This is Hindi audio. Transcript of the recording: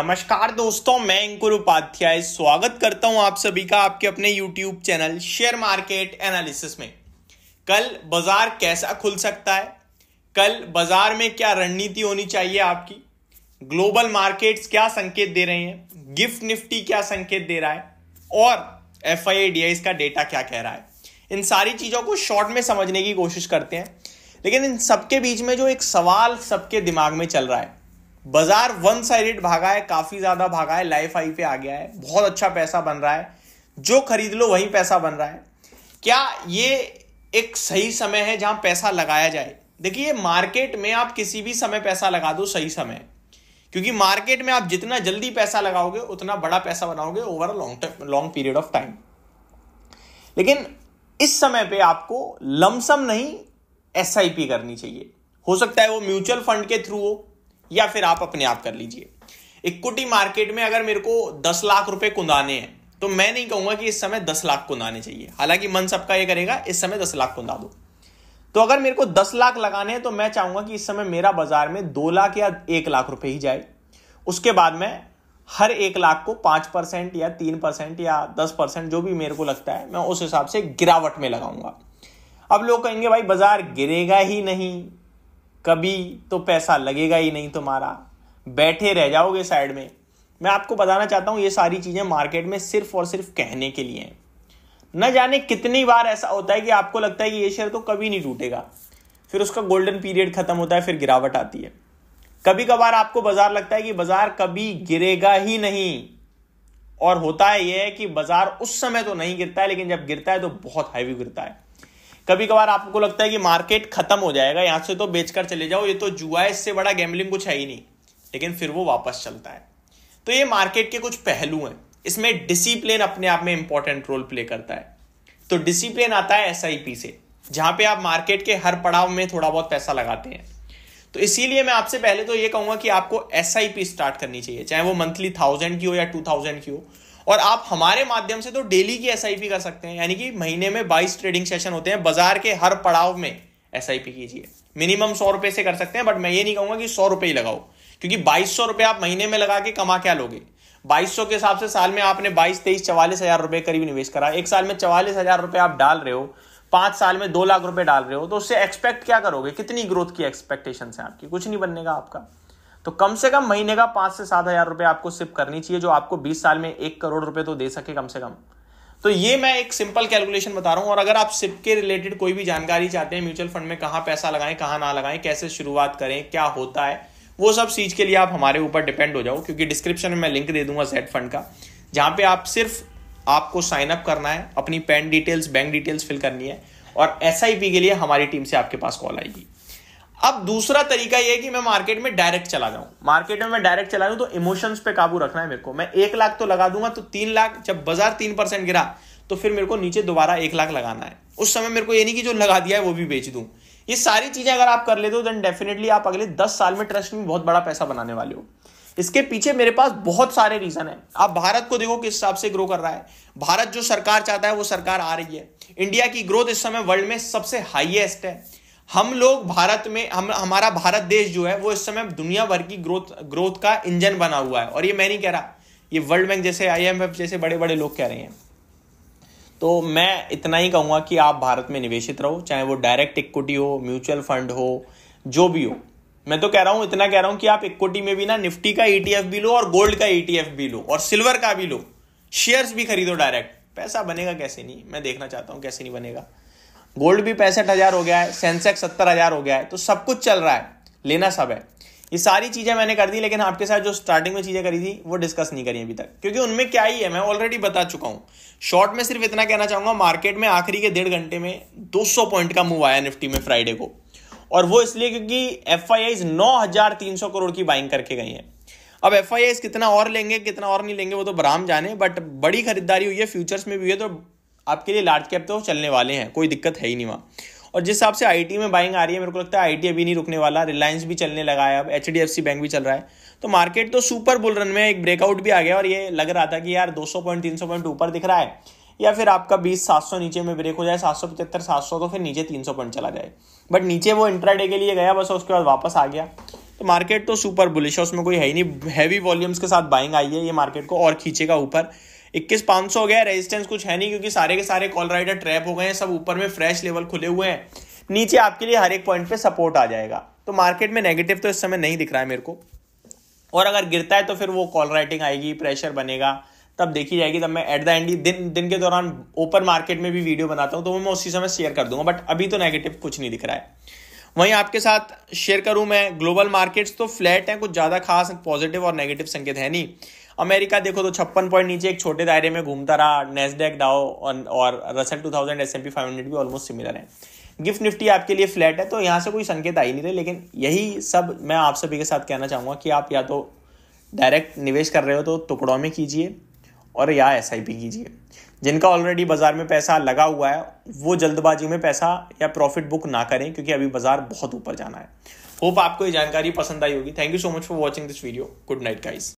नमस्कार दोस्तों मैं अंकुर उपाध्याय स्वागत करता हूं आप सभी का आपके अपने YouTube channel share market analysis में कल बाजार कैसा खुल सकता है कल बाजार में क्या रणनीति होनी चाहिए आपकी ग्लोबल मार्केट्स क्या संकेत दे रहे हैं गिफ्ट निफ्टी क्या संकेत दे रहा है और एफ आई का डेटा क्या कह रहा है इन सारी चीज़ों को शॉर्ट में समझने की कोशिश करते हैं लेकिन इन सबके बीच में जो एक सवाल सबके दिमाग में चल रहा है बाजार वन साइडेड भागा है काफी ज्यादा भागा है लाइफ हाई पे आ गया है बहुत अच्छा पैसा बन रहा है जो खरीद लो वही पैसा बन रहा है क्या ये एक सही समय है जहां पैसा लगाया जाए देखिए मार्केट में आप किसी भी समय पैसा लगा दो सही समय क्योंकि मार्केट में आप जितना जल्दी पैसा लगाओगे उतना बड़ा पैसा बनाओगे over long long period of time लेकिन इस समय पे आपको लमसम नहीं एस करनी चाहिए हो सकता है वो म्यूचुअल फंड के थ्रू हो या फिर आप अपने आप कर लीजिए इक्विटी मार्केट में अगर मेरे को दस लाख रुपए कुंदाने हैं तो मैं नहीं कहूंगा कि इस समय दस लाख कुंदाने चाहिए हालांकि मन सबका यह करेगा इस समय दस लाख कुंदा दो तो अगर मेरे को दस लाख लगाने हैं तो मैं चाहूंगा कि इस समय मेरा बाजार में दो लाख या एक लाख रुपए ही जाए उसके बाद मैं हर एक लाख को पांच परसेंट या तीन परसेंट या दस परसेंट जो भी मेरे को लगता है मैं उस हिसाब से गिरावट में लगाऊंगा अब लोग कहेंगे भाई बाजार गिरेगा ही नहीं कभी तो पैसा लगेगा ही नहीं तुम्हारा बैठे रह जाओगे साइड में मैं आपको बताना चाहता हूं ये सारी चीज़ें मार्केट में सिर्फ और सिर्फ कहने के लिए हैं न जाने कितनी बार ऐसा होता है कि आपको लगता है कि ये शेयर तो कभी नहीं टूटेगा फिर उसका गोल्डन पीरियड खत्म होता है फिर गिरावट आती है कभी कभार आपको बाजार लगता है कि बाजार कभी गिरेगा ही नहीं और होता है यह कि बाजार उस समय तो नहीं गिरता है लेकिन जब गिरता है तो बहुत हैवी गिरता है कभी कभार आपको लगता है कि मार्केट खत्म हो जाएगा यहां से तो बेचकर चले जाओ ये तो जुआ है इससे बड़ा गैमलिंग कुछ है ही नहीं लेकिन फिर वो वापस चलता है तो ये मार्केट के कुछ पहलू हैं इसमें डिसिप्लिन अपने आप में इंपॉर्टेंट रोल प्ले करता है तो डिसिप्लिन आता है एस से जहां पे आप मार्केट के हर पड़ाव में थोड़ा बहुत पैसा लगाते हैं तो इसीलिए मैं आपसे पहले तो ये कहूंगा कि आपको एस स्टार्ट करनी चाहिए चाहे वो मंथली थाउजेंड की हो या टू थाउजेंड की हो और आप हमारे माध्यम से तो डेली की एस कर सकते हैं यानी कि महीने में बाईस ट्रेडिंग सेशन होते हैं बाजार के हर पड़ाव में एस कीजिए मिनिमम सौ रुपए से कर सकते हैं बट मैं ये नहीं कहूंगा कि सौ रुपए ही लगाओ क्योंकि बाईस सौ रुपए आप महीने में लगा के कमा क्या लोगे बाईस सौ के हिसाब से साल में आपने बाईस तेईस चवालीस हजार रुपए करीब निवेश करा एक साल में चवालीस हजार रुपए आप डाल रहे हो पांच साल में दो लाख रुपए डाल रहे हो तो उससे एक्सपेक्ट क्या करोगे कितनी ग्रोथ की एक्सपेक्टेशन है आपकी कुछ नहीं बनने का आपका तो कम से कम महीने का पांच से सात हजार रुपए आपको सिप करनी चाहिए जो आपको बीस साल में एक करोड़ रुपए तो दे सके कम से कम तो ये मैं एक सिंपल कैलकुलेशन बता रहा हूं और अगर आप सिप के रिलेटेड कोई भी जानकारी चाहते हैं म्यूचुअल फंड में कहा पैसा लगाएं कहां ना लगाएं कैसे शुरुआत करें क्या होता है वो सब चीज़ के लिए आप हमारे ऊपर डिपेंड हो जाओ क्योंकि डिस्क्रिप्शन में मैं लिंक दे दूंगा जेड फंड का जहां पे आप सिर्फ आपको साइन अप करना है अपनी PAN details bank details fill करनी है और एस के लिए हमारी टीम से आपके पास कॉल आएगी अब दूसरा तरीका यह है कि मैं मार्केट में डायरेक्ट चला जाऊं मार्केट में मैं डायरेक्ट चला जाऊं तो इमोशंस पे काबू रखना है मेरे को मैं एक लाख तो लगा दूंगा तो तीन लाख जब बाजार तीन परसेंट गिरा तो फिर मेरे को नीचे दोबारा एक लाख लगाना है उस समय मेरे को ये नहीं कि जो लगा दिया है वो भी बेच दूं ये सारी चीजें अगर आप कर लेते हो देन डेफिनेटली आप अगले दस साल में ट्रस्ट में बहुत बड़ा पैसा बनाने वाले हो इसके पीछे मेरे पास बहुत सारे रीजन है आप भारत को देखो किस हिसाब से ग्रो कर रहा है भारत जो सरकार चाहता है वो सरकार आ रही है इंडिया की ग्रोथ इस समय वर्ल्ड में सबसे हाईएस्ट है हम लोग भारत में हम हमारा भारत देश जो है वो इस समय दुनिया भर की ग्रोथ ग्रोथ का इंजन बना हुआ है और ये मैं नहीं कह रहा ये वर्ल्ड बैंक जैसे आईएमएफ जैसे बड़े बड़े लोग कह रहे हैं तो मैं इतना ही कहूंगा कि आप भारत में निवेशित रहो चाहे वो डायरेक्ट इक्विटी हो म्यूचुअल फंड हो जो भी हो मैं तो कह रहा हूं इतना कह रहा हूं कि आप इक्विटी में भी ना निफ्टी का ईटीएफ e भी लो और गोल्ड का ईटीएफ e भी लो और सिल्वर का भी लो शेयर्स भी खरीदो डायरेक्ट पैसा बनेगा कैसे नहीं मैं देखना चाहता हूँ कैसे नहीं बनेगा गोल्ड भी पैंसठ हज़ार हो गया है सेंसेक्स सत्तर हज़ार हो गया है तो सब कुछ चल रहा है लेना सब है ये सारी चीज़ें मैंने कर दी लेकिन आपके साथ जो स्टार्टिंग में चीज़ें करी थी वो डिस्कस नहीं करी अभी तक क्योंकि उनमें क्या ही है मैं ऑलरेडी बता चुका हूं शॉर्ट में सिर्फ इतना कहना चाहूंगा मार्केट में आखिरी के डेढ़ घंटे में 200 पॉइंट का मूव आया निफ्टी में फ्राइडे को और वो इसलिए क्योंकि एफ आई आईज करोड़ की बाइंग करके गई है अब एफ आई आईज कितना और लेंगे कितना और नहीं लेंगे वो तो बराम जाने बट बड़ी खरीदारी हुई है फ्यूचर्स में भी हुई है तो आपके लिए लार्ज कैप तो चलने वाले हैं कोई दिक्कत है ही नहीं वहाँ और जिस हिसाब से आई में बाइंग आ रही है मेरे को लगता है आई अभी नहीं रुकने वाला रिलायंस भी चलने लगा है अब एच बैंक भी चल रहा है तो मार्केट तो सुपर बुल रन में एक ब्रेकआउट भी आ गया और ये लग रहा था कि यार 200 पॉइंट 300 पॉइंट ऊपर दिख रहा है या फिर आपका बीस सात सौ नीचे में ब्रेक हो जाए सात सौ पचहत्तर सात सौ तो फिर नीचे तीन सौ पॉइंट चला जाए बट नीचे वो इंट्राडे के लिए गया बस उसके बाद वापस आ गया तो मार्केट तो सुपर बुलिश है उसमें कोई है ही नहीं हैवी वॉल्यूम्स के साथ बाइंग आई है ये मार्केट को और खींचेगा ऊपर इक्कीस पांच सौ हो गया रेजिस्टेंस कुछ है नहीं क्योंकि सारे के सारे कॉल राइडर ट्रैप हो गए हैं सब ऊपर में फ्रेश लेवल खुले हुए हैं नीचे आपके लिए हर एक पॉइंट पे सपोर्ट आ जाएगा तो मार्केट में नेगेटिव तो इस समय नहीं दिख रहा है मेरे को और अगर गिरता है तो फिर वो कॉल राइटिंग आएगी प्रेशर बनेगा तब देखी जाएगी तब मैं एट द एंड दिन दिन के दौरान ओपन मार्केट में भी वीडियो बनाता हूँ तो मैं उसी समय शेयर कर दूंगा बट अभी तो नेगेटिव कुछ नहीं दिख रहा है वहीं आपके साथ शेयर करूं मैं ग्लोबल मार्केट्स तो फ्लैट हैं कुछ ज़्यादा खास पॉजिटिव और नेगेटिव संकेत है नहीं अमेरिका देखो तो छप्पन पॉइंट नीचे एक छोटे दायरे में घूमता रहा नेस्डेक डाओ और Russell two thousand S M P five hundred भी ऑलमोस्ट सिमिलर है गिफ्ट निफ्टी आपके लिए फ्लैट है तो यहाँ से कोई संकेत आ ही नहीं रहे लेकिन यही सब मैं आप सभी के साथ कहना चाहूँगा कि आप या तो डायरेक्ट निवेश कर रहे हो तो टुकड़ों में कीजिए और या एस कीजिए जिनका ऑलरेडी बाज़ार में पैसा लगा हुआ है वो जल्दबाजी में पैसा या प्रॉफिट बुक ना करें क्योंकि अभी बाज़ार बहुत ऊपर जाना है होप आपको ये जानकारी पसंद आई होगी thank you so much for watching this video good night guys